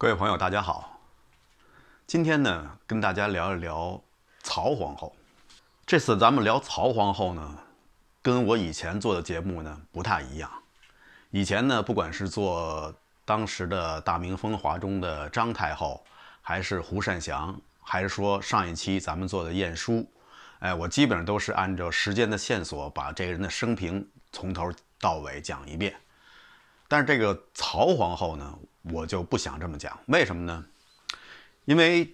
各位朋友，大家好。今天呢，跟大家聊一聊曹皇后。这次咱们聊曹皇后呢，跟我以前做的节目呢不太一样。以前呢，不管是做当时的大明风华中的张太后，还是胡善祥，还是说上一期咱们做的晏殊，哎，我基本上都是按照时间的线索，把这个人的生平从头到尾讲一遍。但是这个曹皇后呢，我就不想这么讲。为什么呢？因为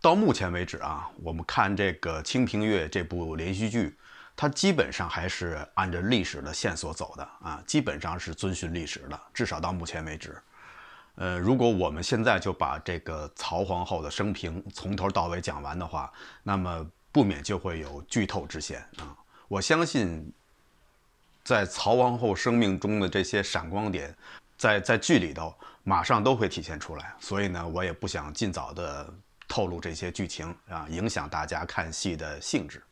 到目前为止啊，我们看这个《清平乐》这部连续剧，它基本上还是按照历史的线索走的啊，基本上是遵循历史的。至少到目前为止，呃，如果我们现在就把这个曹皇后的生平从头到尾讲完的话，那么不免就会有剧透之嫌啊。我相信。在曹皇后生命中的这些闪光点，在在剧里头马上都会体现出来，所以呢，我也不想尽早的透露这些剧情啊，影响大家看戏的兴致。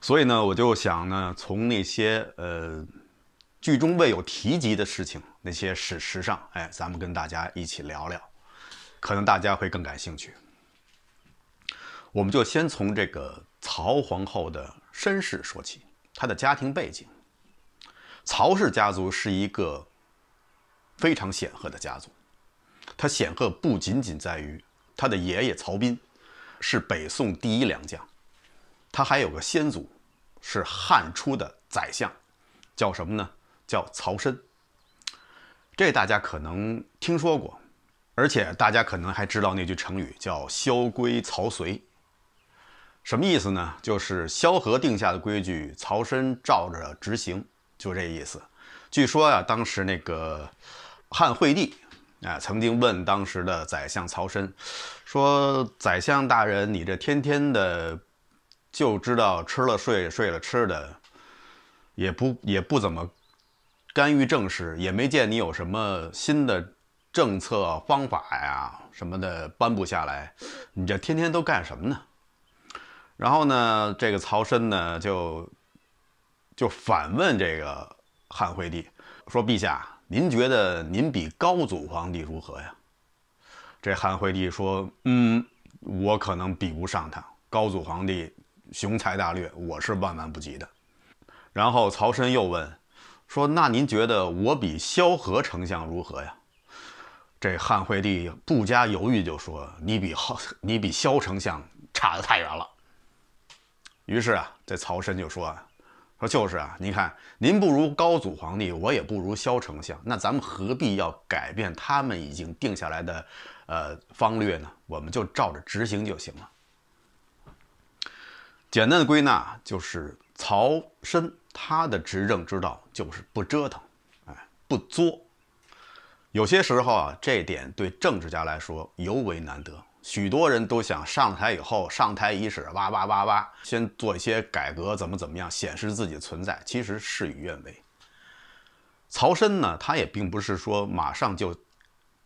所以呢，我就想呢，从那些呃剧中未有提及的事情，那些史实上，哎，咱们跟大家一起聊聊，可能大家会更感兴趣。我们就先从这个曹皇后的身世说起，她的家庭背景。曹氏家族是一个非常显赫的家族。他显赫不仅仅在于他的爷爷曹彬是北宋第一良将，他还有个先祖是汉初的宰相，叫什么呢？叫曹参。这大家可能听说过，而且大家可能还知道那句成语叫“萧规曹随”。什么意思呢？就是萧何定下的规矩，曹参照着执行。就这意思，据说呀，当时那个汉惠帝啊，曾经问当时的宰相曹参，说：“宰相大人，你这天天的就知道吃了睡，睡了吃的，也不也不怎么干预政事，也没见你有什么新的政策方法呀什么的颁布下来，你这天天都干什么呢？”然后呢，这个曹参呢就。就反问这个汉惠帝说：“陛下，您觉得您比高祖皇帝如何呀？”这汉惠帝说：“嗯，我可能比不上他。高祖皇帝雄才大略，我是万万不及的。”然后曹参又问说：“那您觉得我比萧何丞相如何呀？”这汉惠帝不加犹豫就说：“你比好，你比萧丞相差得太远了。”于是啊，这曹参就说。啊，说就是啊，您看您不如高祖皇帝，我也不如萧丞相，那咱们何必要改变他们已经定下来的，呃，方略呢？我们就照着执行就行了。简单的归纳就是，曹参他的执政之道就是不折腾，哎，不作。有些时候啊，这点对政治家来说尤为难得。许多人都想上台以后，上台伊始，哇哇哇哇，先做一些改革，怎么怎么样，显示自己的存在，其实事与愿违。曹参呢，他也并不是说马上就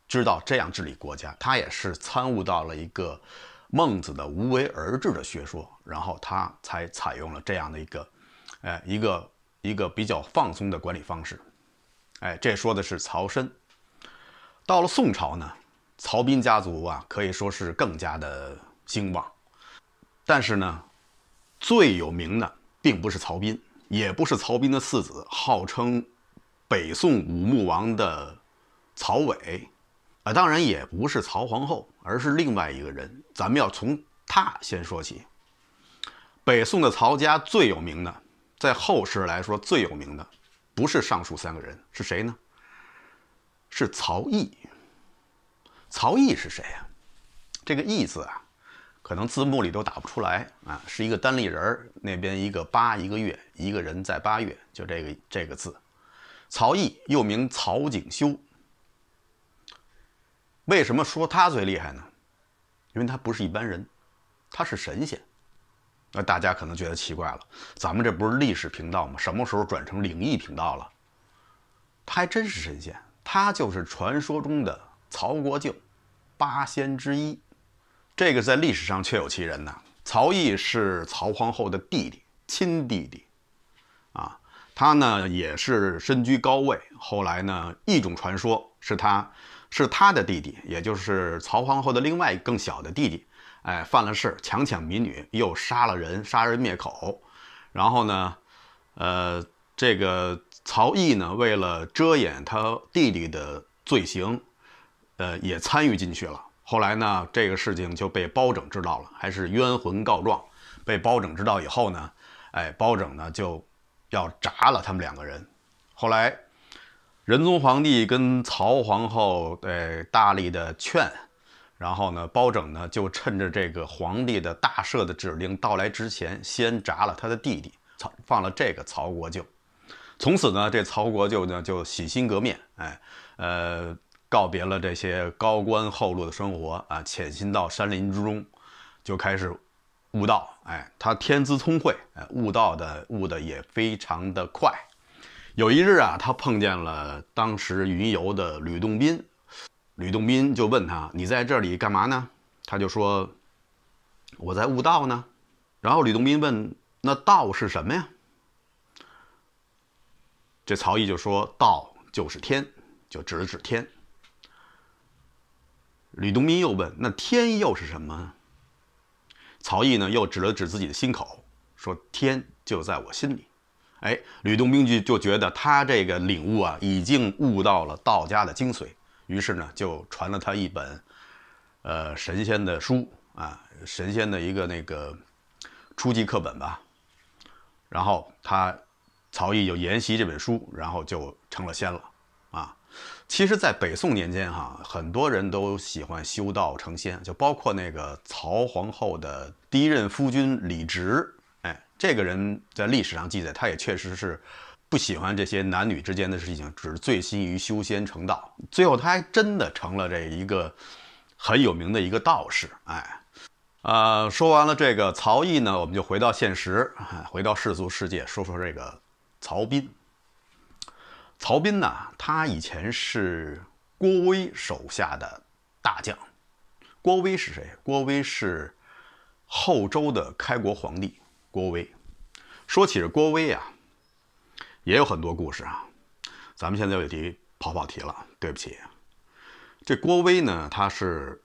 知道这样治理国家，他也是参悟到了一个孟子的“无为而治”的学说，然后他才采用了这样的一个，哎，一个一个比较放松的管理方式。哎，这说的是曹参。到了宋朝呢？曹彬家族啊，可以说是更加的兴旺，但是呢，最有名的并不是曹彬，也不是曹彬的次子，号称北宋武穆王的曹伟，啊，当然也不是曹皇后，而是另外一个人。咱们要从他先说起。北宋的曹家最有名的，在后世来说最有名的，不是上述三个人，是谁呢？是曹毅。曹毅是谁呀？这个“毅”字啊，可能字幕里都打不出来啊，是一个单立人儿，那边一个八，一个月，一个人在八月，就这个这个字。曹毅又名曹景修。为什么说他最厉害呢？因为他不是一般人，他是神仙。那大家可能觉得奇怪了，咱们这不是历史频道吗？什么时候转成灵异频道了？他还真是神仙，他就是传说中的。曹国舅，八仙之一，这个在历史上确有其人呐。曹毅是曹皇后的弟弟，亲弟弟，啊，他呢也是身居高位。后来呢，一种传说是他，是他的弟弟，也就是曹皇后的另外更小的弟弟，哎，犯了事，强抢民女，又杀了人，杀人灭口。然后呢，呃，这个曹毅呢，为了遮掩他弟弟的罪行。呃，也参与进去了。后来呢，这个事情就被包拯知道了，还是冤魂告状，被包拯知道以后呢，哎，包拯呢就要铡了他们两个人。后来，仁宗皇帝跟曹皇后对大力的劝，然后呢，包拯呢就趁着这个皇帝的大赦的指令到来之前，先铡了他的弟弟曹，放了这个曹国舅。从此呢，这曹国舅呢就洗心革面，哎，呃。告别了这些高官厚禄的生活啊，潜心到山林之中，就开始悟道。哎，他天资聪慧，哎，悟道的悟的也非常的快。有一日啊，他碰见了当时云游的吕洞宾，吕洞宾就问他：“你在这里干嘛呢？”他就说：“我在悟道呢。”然后吕洞宾问：“那道是什么呀？”这曹毅就说道：“就是天。”就指了指天。吕洞宾又问：“那天又是什么？”曹毅呢，又指了指自己的心口，说：“天就在我心里。”哎，吕洞宾就就觉得他这个领悟啊，已经悟到了道家的精髓。于是呢，就传了他一本，呃，神仙的书啊，神仙的一个那个初级课本吧。然后他，曹毅就研习这本书，然后就成了仙了。其实，在北宋年间，哈，很多人都喜欢修道成仙，就包括那个曹皇后的第一任夫君李直。哎，这个人在历史上记载，他也确实是不喜欢这些男女之间的事情，只醉心于修仙成道。最后，他还真的成了这一个很有名的一个道士。哎，啊，说完了这个曹毅呢，我们就回到现实，回到世俗世界，说说这个曹彬。曹彬呢？他以前是郭威手下的大将。郭威是谁？郭威是后周的开国皇帝。郭威说起这郭威啊，也有很多故事啊。咱们现在有题跑跑题了，对不起。这郭威呢，他是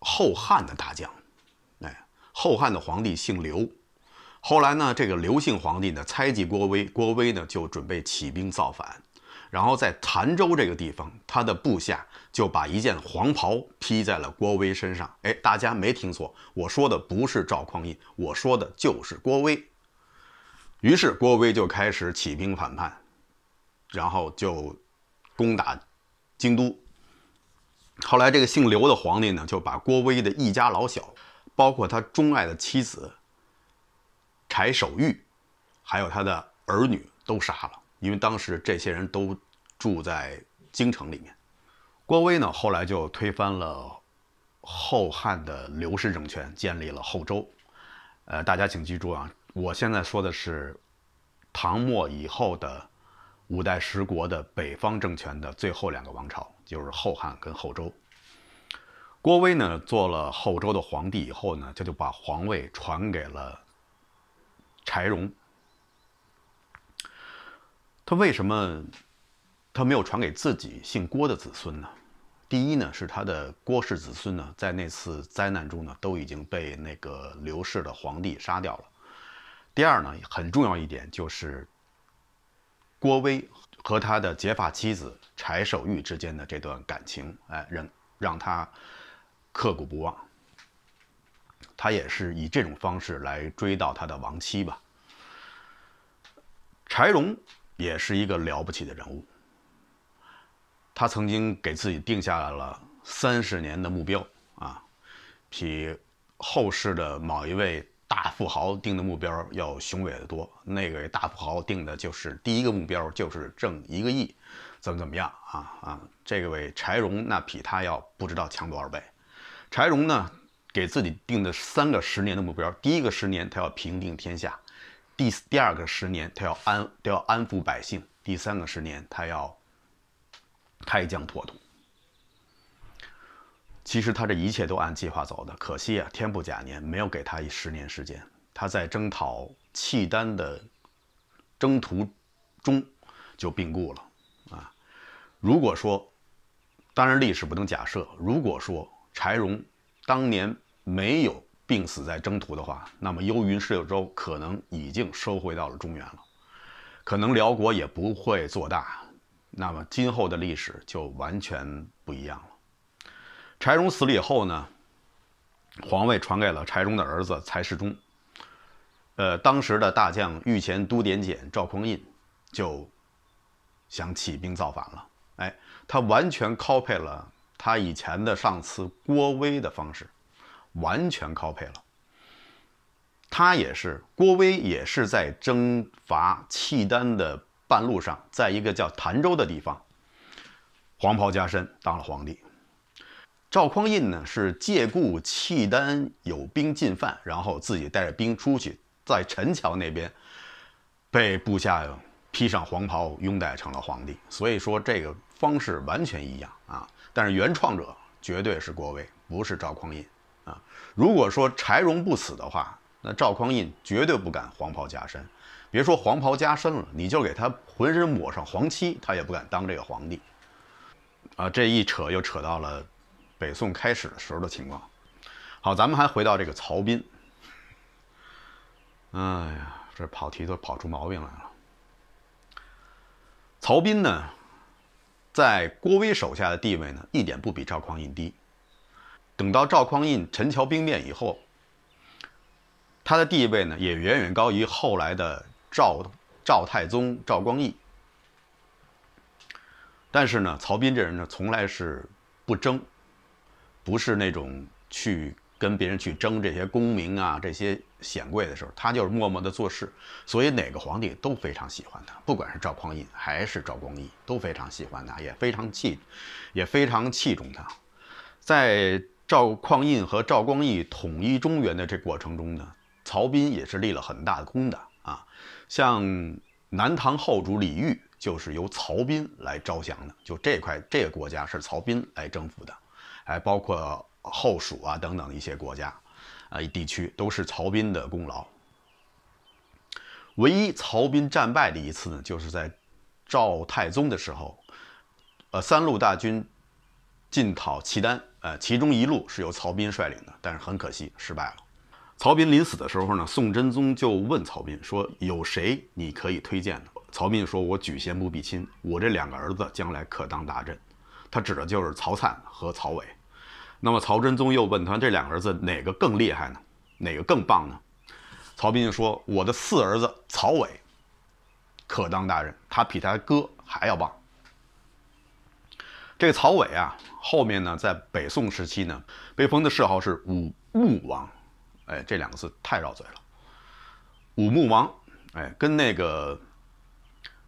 后汉的大将。哎，后汉的皇帝姓刘，后来呢，这个刘姓皇帝呢猜忌郭威，郭威呢就准备起兵造反。然后在潭州这个地方，他的部下就把一件黄袍披在了郭威身上。哎，大家没听错，我说的不是赵匡胤，我说的就是郭威。于是郭威就开始起兵反叛，然后就攻打京都。后来这个姓刘的皇帝呢，就把郭威的一家老小，包括他钟爱的妻子柴守玉，还有他的儿女都杀了。因为当时这些人都住在京城里面，郭威呢后来就推翻了后汉的刘氏政权，建立了后周。呃，大家请记住啊，我现在说的是唐末以后的五代十国的北方政权的最后两个王朝，就是后汉跟后周。郭威呢做了后周的皇帝以后呢，他就把皇位传给了柴荣。他为什么他没有传给自己姓郭的子孙呢？第一呢，是他的郭氏子孙呢，在那次灾难中呢，都已经被那个刘氏的皇帝杀掉了。第二呢，很重要一点就是郭威和他的结发妻子柴守玉之间的这段感情，哎，让让他刻骨不忘。他也是以这种方式来追悼他的亡妻吧，柴荣。也是一个了不起的人物。他曾经给自己定下了三十年的目标啊，比后世的某一位大富豪定的目标要雄伟得多。那位大富豪定的就是第一个目标就是挣一个亿，怎么怎么样啊啊！这位柴荣那比他要不知道强多少倍。柴荣呢，给自己定的三个十年的目标，第一个十年他要平定天下。第第二个十年，他要安，他要安抚百姓；第三个十年，他要开疆拓土。其实他这一切都按计划走的，可惜啊，天不假年，没有给他一十年时间。他在征讨契丹的征途中就病故了。啊，如果说，当然历史不能假设。如果说柴荣当年没有，病死在征途的话，那么幽云十六州可能已经收回到了中原了，可能辽国也不会做大，那么今后的历史就完全不一样了。柴荣死了以后呢，皇位传给了柴荣的儿子柴世忠，呃，当时的大将御前都点检赵匡胤就想起兵造反了。哎，他完全 copy 了他以前的上司郭威的方式。完全靠配了，他也是郭威，也是在征伐契丹的半路上，在一个叫潭州的地方，黄袍加身当了皇帝。赵匡胤呢是借故契丹有兵进犯，然后自己带着兵出去，在陈桥那边被部下披上黄袍拥戴成了皇帝。所以说这个方式完全一样啊，但是原创者绝对是郭威，不是赵匡胤。如果说柴荣不死的话，那赵匡胤绝对不敢黄袍加身。别说黄袍加身了，你就给他浑身抹上黄漆，他也不敢当这个皇帝。啊，这一扯又扯到了北宋开始的时候的情况。好，咱们还回到这个曹彬。哎呀，这跑题都跑出毛病来了。曹彬呢，在郭威手下的地位呢，一点不比赵匡胤低。等到赵匡胤陈桥兵变以后，他的地位呢也远远高于后来的赵赵太宗赵光义。但是呢，曹彬这人呢从来是不争，不是那种去跟别人去争这些功名啊、这些显贵的时候，他就是默默的做事。所以哪个皇帝都非常喜欢他，不管是赵匡胤还是赵光义都非常喜欢他，也非常器，也非常器重他，在。赵匡胤和赵光义统一中原的这过程中呢，曹彬也是立了很大的功的啊。像南唐后主李煜就是由曹彬来招降的，就这块这个国家是曹彬来征服的，还包括后蜀啊等等一些国家，啊地区都是曹彬的功劳。唯一曹彬战败的一次呢，就是在赵太宗的时候，呃，三路大军进讨契丹。呃，其中一路是由曹彬率领的，但是很可惜失败了。曹彬临死的时候呢，宋真宗就问曹彬说：“有谁你可以推荐的？”曹彬说：“我举贤不避亲，我这两个儿子将来可当大任。”他指的就是曹灿和曹伟。那么，曹真宗又问他：“这两个儿子哪个更厉害呢？哪个更棒呢？”曹彬就说：“我的四儿子曹伟可当大人，他比他哥还要棒。”这个曹伟啊，后面呢，在北宋时期呢，被封的谥号是武穆王，哎，这两个字太绕嘴了，武穆王，哎，跟那个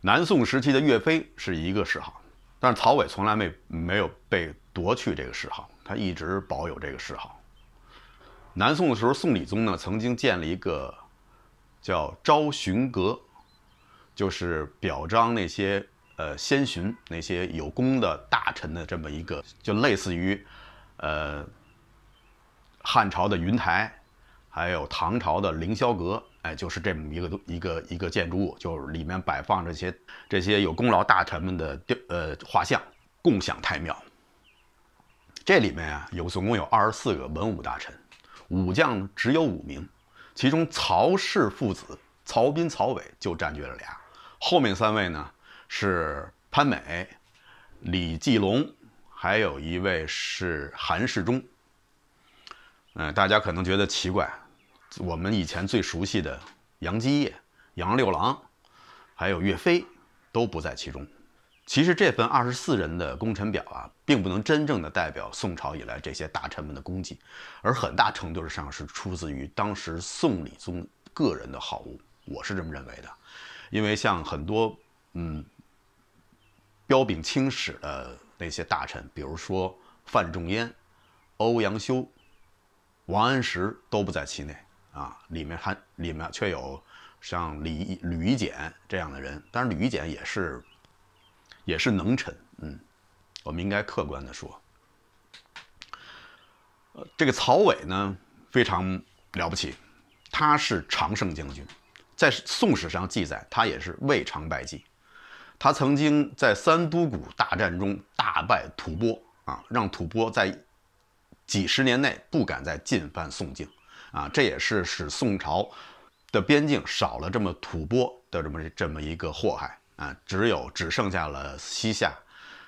南宋时期的岳飞是一个谥号，但是曹伟从来没没有被夺去这个谥号，他一直保有这个谥号。南宋的时候，宋理宗呢，曾经建了一个叫昭勋阁，就是表彰那些。呃，先寻那些有功的大臣的这么一个，就类似于，呃，汉朝的云台，还有唐朝的凌霄阁，哎，就是这么一个一个一个建筑物，就是里面摆放这些这些有功劳大臣们的雕呃画像，共享太庙。这里面啊，有总共有二十四个文武大臣，武将只有五名，其中曹氏父子曹彬、曹伟就占据了俩，后面三位呢？是潘美、李继龙，还有一位是韩世忠。嗯，大家可能觉得奇怪，我们以前最熟悉的杨继业、杨六郎，还有岳飞都不在其中。其实这份二十四人的功臣表啊，并不能真正的代表宋朝以来这些大臣们的功绩，而很大程度上是出自于当时宋理宗个人的好恶。我是这么认为的，因为像很多嗯。彪炳青史的那些大臣，比如说范仲淹、欧阳修、王安石都不在其内啊。里面还里面却有像李吕简这样的人，但是吕简也是也是能臣，嗯，我们应该客观的说。呃，这个曹玮呢非常了不起，他是常胜将军，在《宋史》上记载，他也是未尝败绩。他曾经在三都谷大战中大败吐蕃啊，让吐蕃在几十年内不敢再进犯宋境啊，这也是使宋朝的边境少了这么吐蕃的这么这么一个祸害啊，只有只剩下了西夏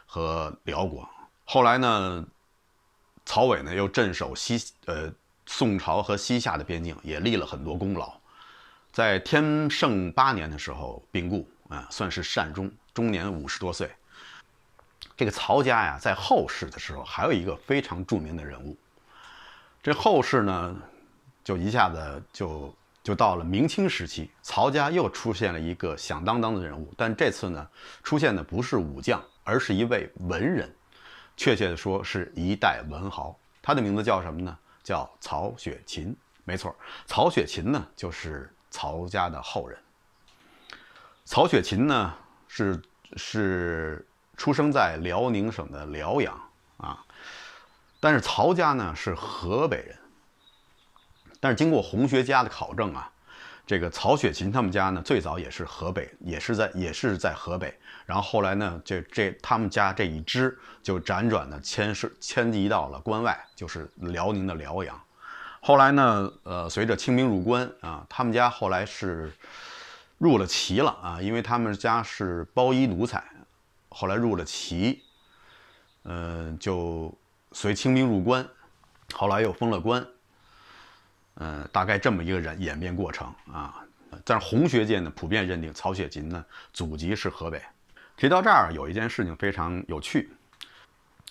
和辽国。后来呢，曹玮呢又镇守西呃宋朝和西夏的边境，也立了很多功劳。在天圣八年的时候病故啊，算是善终。中年五十多岁，这个曹家呀，在后世的时候还有一个非常著名的人物。这后世呢，就一下子就就到了明清时期，曹家又出现了一个响当当的人物。但这次呢，出现的不是武将，而是一位文人，确切的说是一代文豪。他的名字叫什么呢？叫曹雪芹。没错，曹雪芹呢，就是曹家的后人。曹雪芹呢？是是出生在辽宁省的辽阳啊，但是曹家呢是河北人。但是经过红学家的考证啊，这个曹雪芹他们家呢最早也是河北，也是在也是在河北，然后后来呢这这他们家这一支就辗转的迁是迁移到了关外，就是辽宁的辽阳。后来呢，呃，随着清兵入关啊，他们家后来是。入了旗了啊，因为他们家是包衣奴才，后来入了旗，嗯，就随清兵入关，后来又封了官，嗯，大概这么一个人演变过程啊。但是红学界呢，普遍认定曹雪芹呢祖籍是河北。提到这儿有一件事情非常有趣，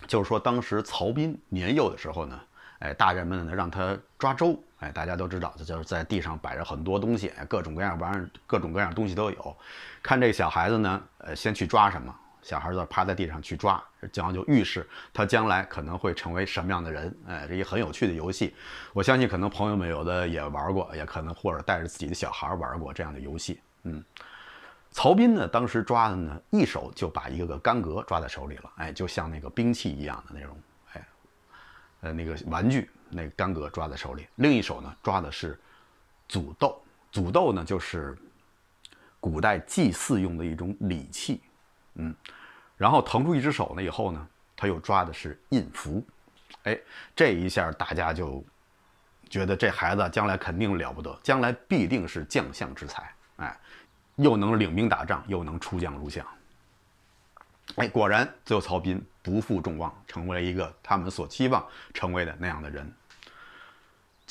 就是说当时曹彬年幼的时候呢，哎，大人们呢让他抓周，哎，大家都知道，就是在地上摆着很多东西，各种各样玩意儿，各种各样东西都有。看这个小孩子呢，呃，先去抓什么？小孩子趴在地上去抓，这样就预示他将来可能会成为什么样的人。哎，这一很有趣的游戏，我相信可能朋友们有的也玩过，也可能或者带着自己的小孩玩过这样的游戏。嗯，曹斌呢，当时抓的呢，一手就把一个个干戈抓在手里了，哎，就像那个兵器一样的那种，哎，呃，那个玩具。那干戈抓在手里，另一手呢抓的是祖豆。祖豆呢就是古代祭祀用的一种礼器，嗯，然后腾出一只手呢以后呢，他又抓的是印符。哎，这一下大家就觉得这孩子将来肯定了不得，将来必定是将相之才。哎，又能领兵打仗，又能出将入相。哎，果然最后曹彬不负众望，成为了一个他们所期望成为的那样的人。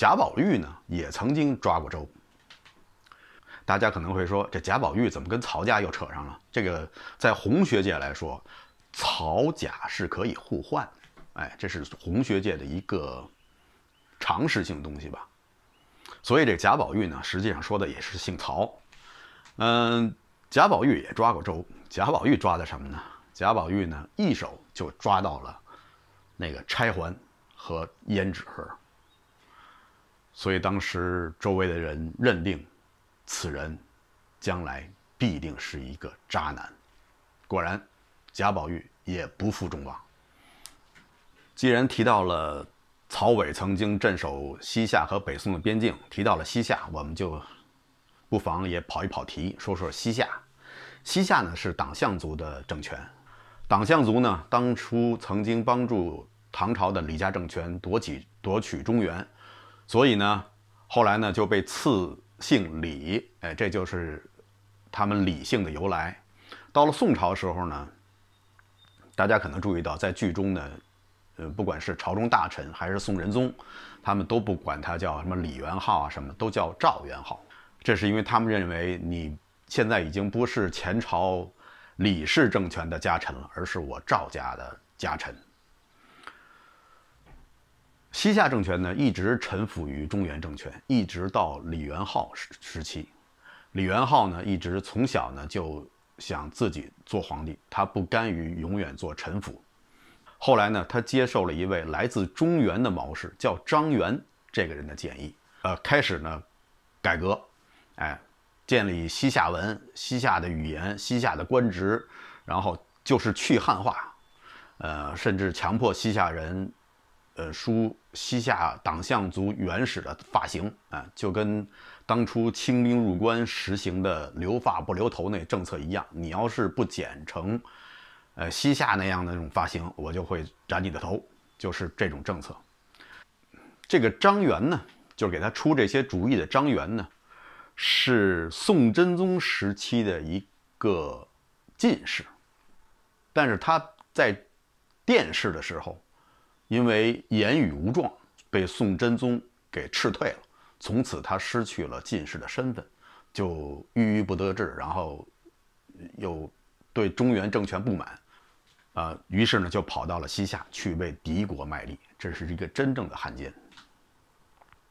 贾宝玉呢，也曾经抓过周。大家可能会说，这贾宝玉怎么跟曹家又扯上了？这个在红学界来说，曹贾是可以互换，哎，这是红学界的一个常识性东西吧。所以这贾宝玉呢，实际上说的也是姓曹。嗯，贾宝玉也抓过周。贾宝玉抓的什么呢？贾宝玉呢，一手就抓到了那个钗环和胭脂盒。所以当时周围的人认定，此人将来必定是一个渣男。果然，贾宝玉也不负众望。既然提到了曹伟曾经镇守西夏和北宋的边境，提到了西夏，我们就不妨也跑一跑题，说说西夏。西夏呢是党项族的政权，党项族呢当初曾经帮助唐朝的李家政权夺取夺取中原。所以呢，后来呢就被赐姓李，哎，这就是他们李姓的由来。到了宋朝时候呢，大家可能注意到，在剧中呢，呃，不管是朝中大臣还是宋仁宗，他们都不管他叫什么李元昊啊，什么都叫赵元昊。这是因为他们认为你现在已经不是前朝李氏政权的家臣了，而是我赵家的家臣。西夏政权呢一直臣服于中原政权，一直到李元昊时时期，李元昊呢一直从小呢就想自己做皇帝，他不甘于永远做臣服。后来呢，他接受了一位来自中原的谋士，叫张元这个人的建议，呃，开始呢，改革，哎，建立西夏文、西夏的语言、西夏的官职，然后就是去汉化，呃，甚至强迫西夏人，呃，书。西夏党项族原始的发型啊，就跟当初清兵入关实行的留发不留头那政策一样。你要是不剪成，呃，西夏那样的那种发型，我就会斩你的头，就是这种政策。这个张元呢，就是给他出这些主意的张元呢，是宋真宗时期的一个进士，但是他在殿试的时候。因为言语无状，被宋真宗给斥退了。从此他失去了进士的身份，就郁郁不得志。然后又对中原政权不满，啊，于是呢就跑到了西夏去为敌国卖力。这是一个真正的汉奸。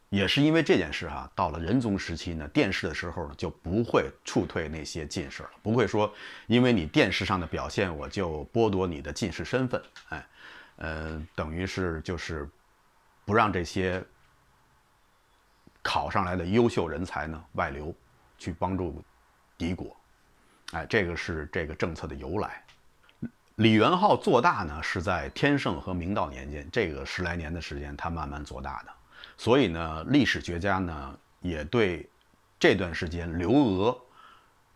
也是因为这件事哈，到了仁宗时期呢，殿试的时候呢就不会触退那些进士了，不会说因为你殿试上的表现，我就剥夺你的进士身份，哎。嗯，等于是就是不让这些考上来的优秀人才呢外流，去帮助敌国，哎，这个是这个政策的由来。李元昊做大呢是在天圣和明道年间，这个十来年的时间，他慢慢做大的。所以呢，历史学家呢也对这段时间刘娥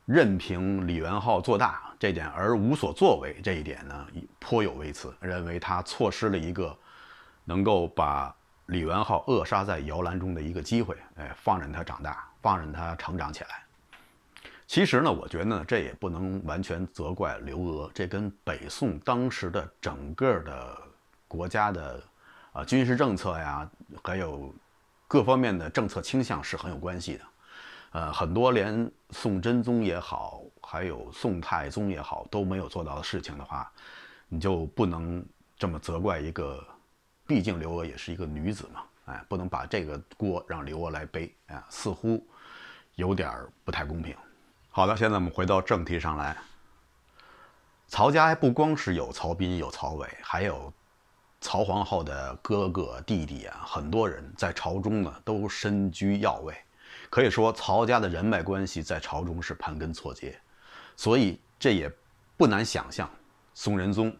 任凭李元昊做大这点，而无所作为这一点呢，颇有微词，认为他错失了一个能够把李元昊扼杀在摇篮中的一个机会。哎，放任他长大，放任他成长起来。其实呢，我觉得呢，这也不能完全责怪刘娥，这跟北宋当时的整个的国家的啊军事政策呀，还有各方面的政策倾向是很有关系的。呃，很多连宋真宗也好，还有宋太宗也好都没有做到的事情的话，你就不能这么责怪一个，毕竟刘娥也是一个女子嘛，哎，不能把这个锅让刘娥来背啊，似乎有点儿不太公平。好的，现在我们回到正题上来。曹家不光是有曹彬、有曹伟，还有曹皇后的哥哥、弟弟啊，很多人在朝中呢都身居要位。可以说，曹家的人脉关系在朝中是盘根错节，所以这也不难想象，宋仁宗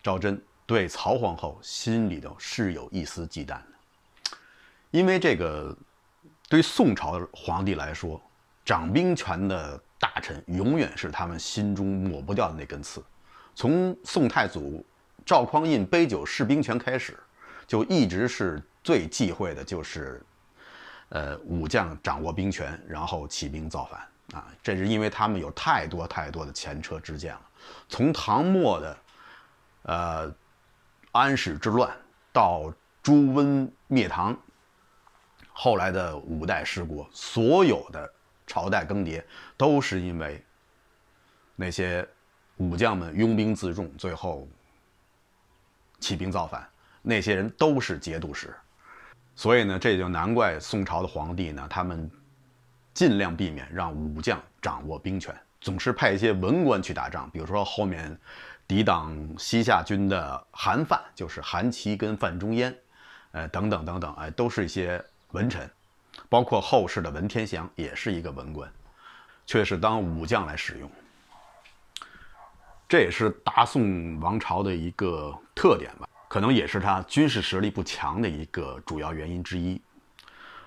赵祯对曹皇后心里头是有一丝忌惮的。因为这个，对宋朝皇帝来说，掌兵权的大臣永远是他们心中抹不掉的那根刺。从宋太祖赵匡胤杯酒释兵权开始，就一直是最忌讳的，就是。呃，武将掌握兵权，然后起兵造反啊！这是因为他们有太多太多的前车之鉴了。从唐末的呃安史之乱，到朱温灭唐，后来的五代十国，所有的朝代更迭都是因为那些武将们拥兵自重，最后起兵造反。那些人都是节度使。所以呢，这也就难怪宋朝的皇帝呢，他们尽量避免让武将掌握兵权，总是派一些文官去打仗。比如说后面抵挡西夏军的韩范，就是韩琦跟范仲淹，呃，等等等等，哎，都是一些文臣，包括后世的文天祥也是一个文官，却是当武将来使用，这也是大宋王朝的一个特点吧。可能也是他军事实力不强的一个主要原因之一。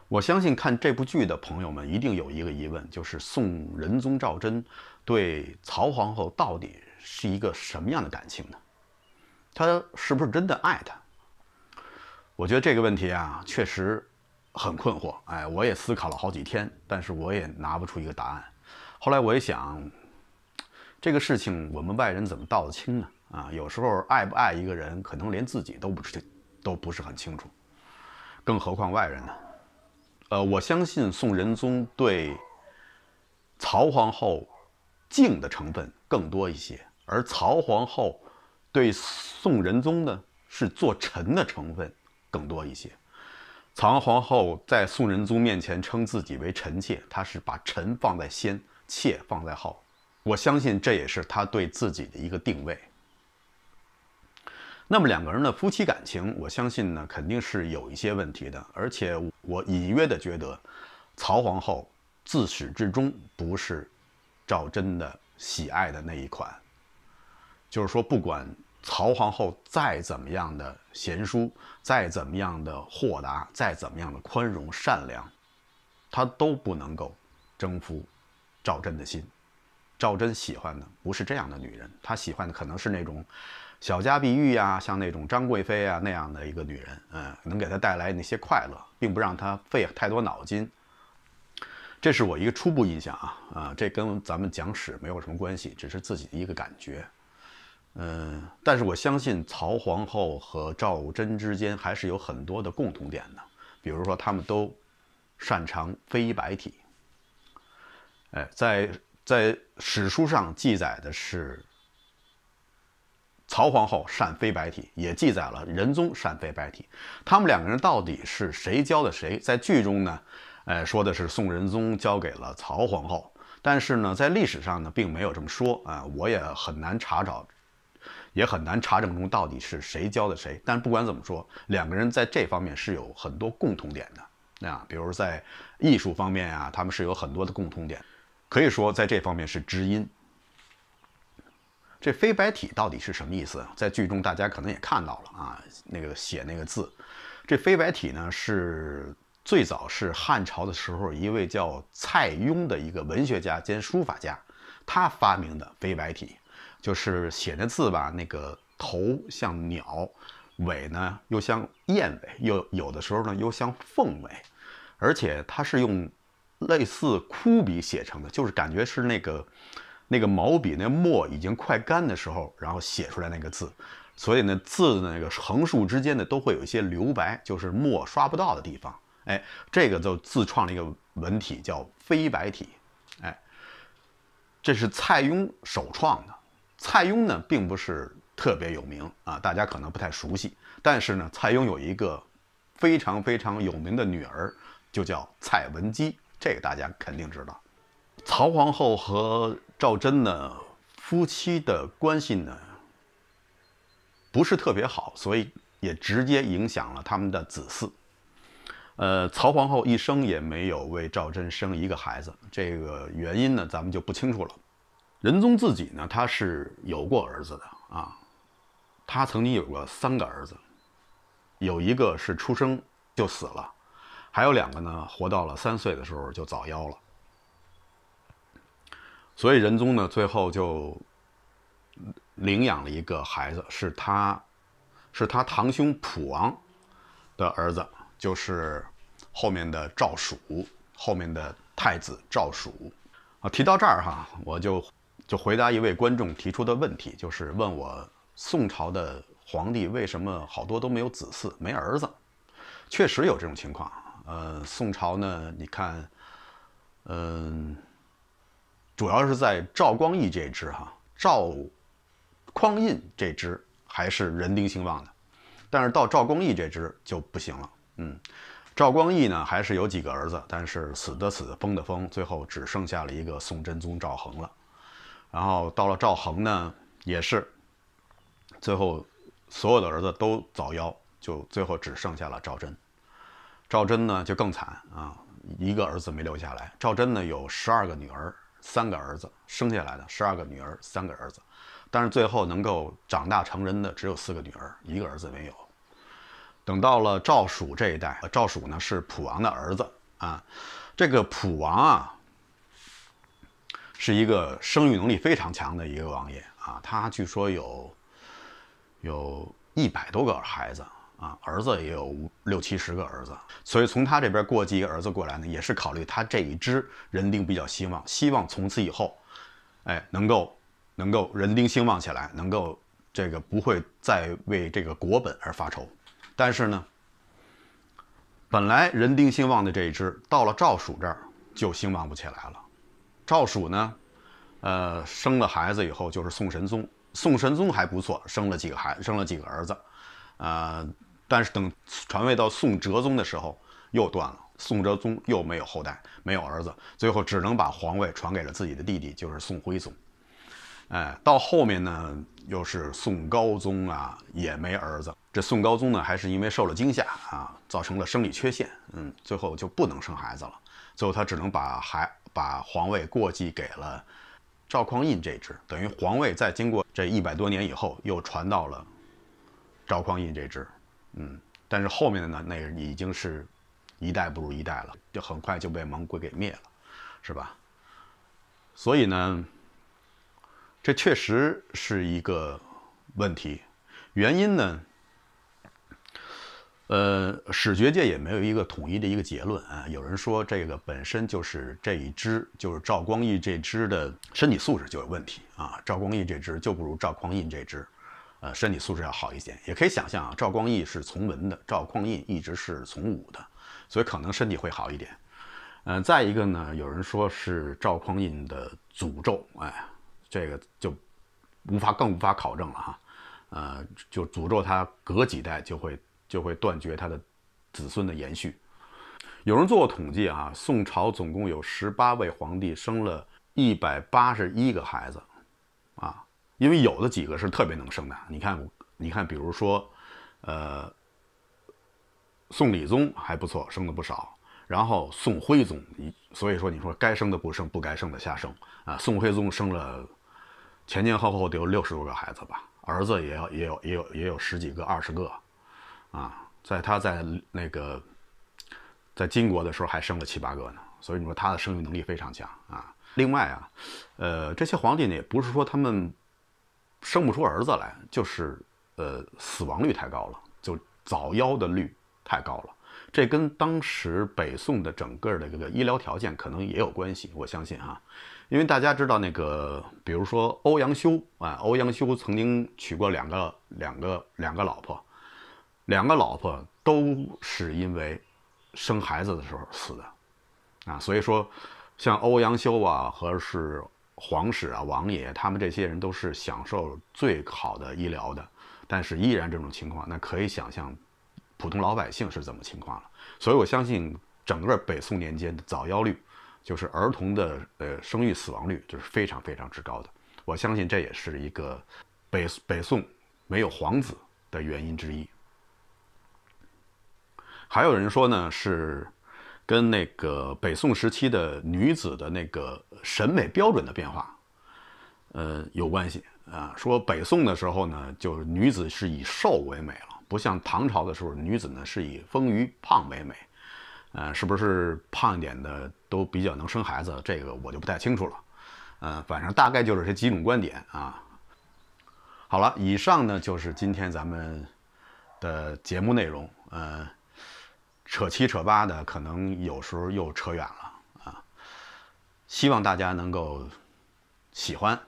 我相信看这部剧的朋友们一定有一个疑问，就是宋仁宗赵祯对曹皇后到底是一个什么样的感情呢？他是不是真的爱她？我觉得这个问题啊，确实很困惑。哎，我也思考了好几天，但是我也拿不出一个答案。后来我一想，这个事情我们外人怎么道得清呢？啊，有时候爱不爱一个人，可能连自己都不是都不是很清楚，更何况外人呢？呃，我相信宋仁宗对曹皇后敬的成分更多一些，而曹皇后对宋仁宗呢是做臣的成分更多一些。曹皇后在宋仁宗面前称自己为臣妾，她是把臣放在先，妾放在后。我相信这也是她对自己的一个定位。那么两个人的夫妻感情，我相信呢肯定是有一些问题的，而且我隐约的觉得，曹皇后自始至终不是赵真的喜爱的那一款。就是说，不管曹皇后再怎么样的贤淑，再怎么样的豁达，再怎么样的宽容善良，她都不能够征服赵真的心。赵真喜欢的不是这样的女人，她喜欢的可能是那种小家碧玉呀，像那种张贵妃啊那样的一个女人，嗯，能给她带来那些快乐，并不让她费太多脑筋。这是我一个初步印象啊，啊，这跟咱们讲史没有什么关系，只是自己的一个感觉。嗯，但是我相信曹皇后和赵真之间还是有很多的共同点的，比如说他们都擅长飞白体。哎，在。在史书上记载的是，曹皇后善飞白体，也记载了仁宗善飞白体。他们两个人到底是谁教的谁？在剧中呢，呃，说的是宋仁宗教给了曹皇后，但是呢，在历史上呢并没有这么说啊。我也很难查找，也很难查证中到底是谁教的谁。但不管怎么说，两个人在这方面是有很多共同点的。那比如在艺术方面啊，他们是有很多的共同点。可以说，在这方面是知音。这飞白体到底是什么意思？在剧中大家可能也看到了啊，那个写那个字，这飞白体呢是最早是汉朝的时候，一位叫蔡邕的一个文学家兼书法家，他发明的飞白体，就是写的字吧，那个头像鸟尾呢，又像燕尾，又有的时候呢又像凤尾，而且它是用。类似枯笔写成的，就是感觉是那个那个毛笔那墨已经快干的时候，然后写出来那个字，所以呢字的那个横竖之间呢都会有一些留白，就是墨刷不到的地方。哎，这个就自创了一个文体叫飞白体。哎，这是蔡邕首创的。蔡邕呢并不是特别有名啊，大家可能不太熟悉。但是呢，蔡邕有一个非常非常有名的女儿，就叫蔡文姬。这个大家肯定知道，曹皇后和赵祯呢夫妻的关系呢不是特别好，所以也直接影响了他们的子嗣。呃，曹皇后一生也没有为赵祯生一个孩子，这个原因呢咱们就不清楚了。仁宗自己呢他是有过儿子的啊，他曾经有过三个儿子，有一个是出生就死了。还有两个呢，活到了三岁的时候就早夭了，所以仁宗呢，最后就领养了一个孩子，是他，是他堂兄普王的儿子，就是后面的赵曙，后面的太子赵曙。啊，提到这儿哈，我就就回答一位观众提出的问题，就是问我宋朝的皇帝为什么好多都没有子嗣，没儿子？确实有这种情况。呃，宋朝呢，你看，嗯，主要是在赵光义这支哈，赵匡胤这支还是人丁兴旺的，但是到赵光义这支就不行了，嗯，赵光义呢还是有几个儿子，但是死的死，疯的疯，最后只剩下了一个宋真宗赵恒了，然后到了赵恒呢，也是最后所有的儿子都早夭，就最后只剩下了赵祯。赵祯呢就更惨啊，一个儿子没留下来。赵祯呢有十二个女儿，三个儿子生下来的十二个女儿，三个儿子，但是最后能够长大成人的只有四个女儿，一个儿子没有。等到了赵曙这一代，赵曙呢是普王的儿子啊，这个普王啊是一个生育能力非常强的一个王爷啊，他据说有有一百多个孩子。啊，儿子也有五六七十个儿子，所以从他这边过继一个儿子过来呢，也是考虑他这一支人丁比较兴旺，希望从此以后，哎，能够，能够人丁兴旺起来，能够这个不会再为这个国本而发愁。但是呢，本来人丁兴旺的这一支到了赵蜀这儿就兴旺不起来了。赵蜀呢，呃，生了孩子以后就是宋神宗，宋神宗还不错，生了几个孩，生了几个儿子，呃。但是等传位到宋哲宗的时候又断了，宋哲宗又没有后代，没有儿子，最后只能把皇位传给了自己的弟弟，就是宋徽宗。哎，到后面呢，又是宋高宗啊，也没儿子。这宋高宗呢，还是因为受了惊吓啊，造成了生理缺陷，嗯，最后就不能生孩子了。最后他只能把孩把皇位过继给了赵匡胤这支，等于皇位在经过这一百多年以后，又传到了赵匡胤这支。嗯，但是后面的呢，那已经是，一代不如一代了，就很快就被蒙古给灭了，是吧？所以呢，这确实是一个问题，原因呢，呃，史学界也没有一个统一的一个结论啊。有人说这个本身就是这一支，就是赵光义这支的身体素质就有问题啊，赵光义这支就不如赵匡胤这支。呃，身体素质要好一点，也可以想象啊。赵光义是从文的，赵匡胤一直是从武的，所以可能身体会好一点。嗯，再一个呢，有人说是赵匡胤的诅咒，哎，这个就无法更无法考证了哈。呃，就诅咒他隔几代就会就会断绝他的子孙的延续。有人做过统计啊，宋朝总共有十八位皇帝，生了一百八十一个孩子。因为有的几个是特别能生的，你看，你看，比如说，呃，宋理宗还不错，生的不少；然后宋徽宗，所以说你说该生的不生，不该生的瞎生啊。宋徽宗生了前前后后得有六十多个孩子吧，儿子也要也有也有也有十几个二十个，啊，在他在那个在金国的时候还生了七八个呢。所以你说他的生育能力非常强啊。另外啊，呃，这些皇帝呢，也不是说他们。生不出儿子来，就是，呃，死亡率太高了，就早夭的率太高了。这跟当时北宋的整个的这个医疗条件可能也有关系。我相信啊，因为大家知道那个，比如说欧阳修啊，欧阳修曾经娶过两个、两个、两个老婆，两个老婆都是因为生孩子的时候死的，啊，所以说像欧阳修啊和是。皇室啊，王爷，他们这些人都是享受最好的医疗的，但是依然这种情况，那可以想象普通老百姓是怎么情况了。所以我相信，整个北宋年间的早夭率，就是儿童的呃生育死亡率，就是非常非常之高的。我相信这也是一个北北宋没有皇子的原因之一。还有人说呢，是。跟那个北宋时期的女子的那个审美标准的变化，呃，有关系啊。说北宋的时候呢，就是女子是以瘦为美了，不像唐朝的时候，女子呢是以丰腴胖为美。呃，是不是胖一点的都比较能生孩子？这个我就不太清楚了。嗯，反正大概就是这几种观点啊。好了，以上呢就是今天咱们的节目内容。嗯。扯七扯八的，可能有时候又扯远了啊！希望大家能够喜欢。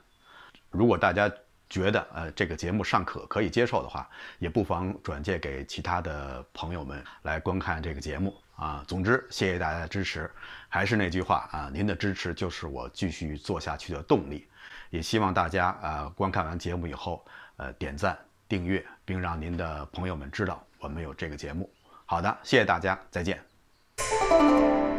如果大家觉得呃这个节目尚可可以接受的话，也不妨转借给其他的朋友们来观看这个节目啊。总之，谢谢大家的支持。还是那句话啊，您的支持就是我继续做下去的动力。也希望大家啊，观看完节目以后，呃，点赞、订阅，并让您的朋友们知道我们有这个节目。好的，谢谢大家，再见。